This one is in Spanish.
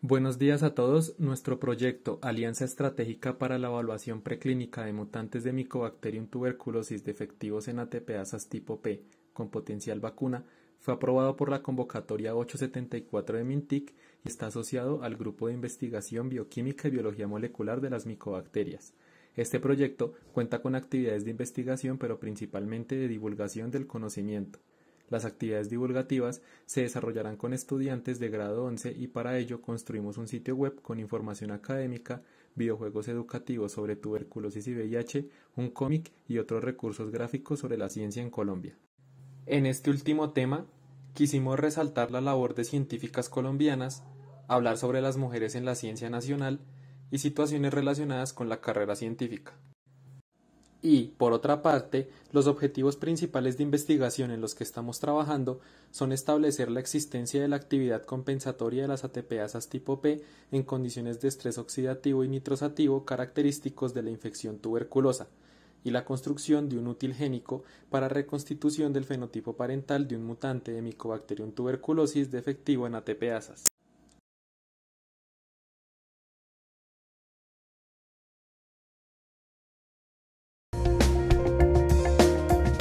Buenos días a todos. Nuestro proyecto Alianza Estratégica para la Evaluación Preclínica de Mutantes de Mycobacterium Tuberculosis Defectivos en ATPasas tipo P con potencial vacuna fue aprobado por la convocatoria 874 de MINTIC y está asociado al Grupo de Investigación Bioquímica y Biología Molecular de las Micobacterias. Este proyecto cuenta con actividades de investigación, pero principalmente de divulgación del conocimiento. Las actividades divulgativas se desarrollarán con estudiantes de grado 11 y para ello construimos un sitio web con información académica, videojuegos educativos sobre tuberculosis y VIH, un cómic y otros recursos gráficos sobre la ciencia en Colombia. En este último tema, quisimos resaltar la labor de científicas colombianas, hablar sobre las mujeres en la ciencia nacional y situaciones relacionadas con la carrera científica. Y, por otra parte, los objetivos principales de investigación en los que estamos trabajando son establecer la existencia de la actividad compensatoria de las ATPasas tipo P en condiciones de estrés oxidativo y nitrosativo característicos de la infección tuberculosa, y la construcción de un útil génico para reconstitución del fenotipo parental de un mutante de Mycobacterium tuberculosis defectivo en ATPasas.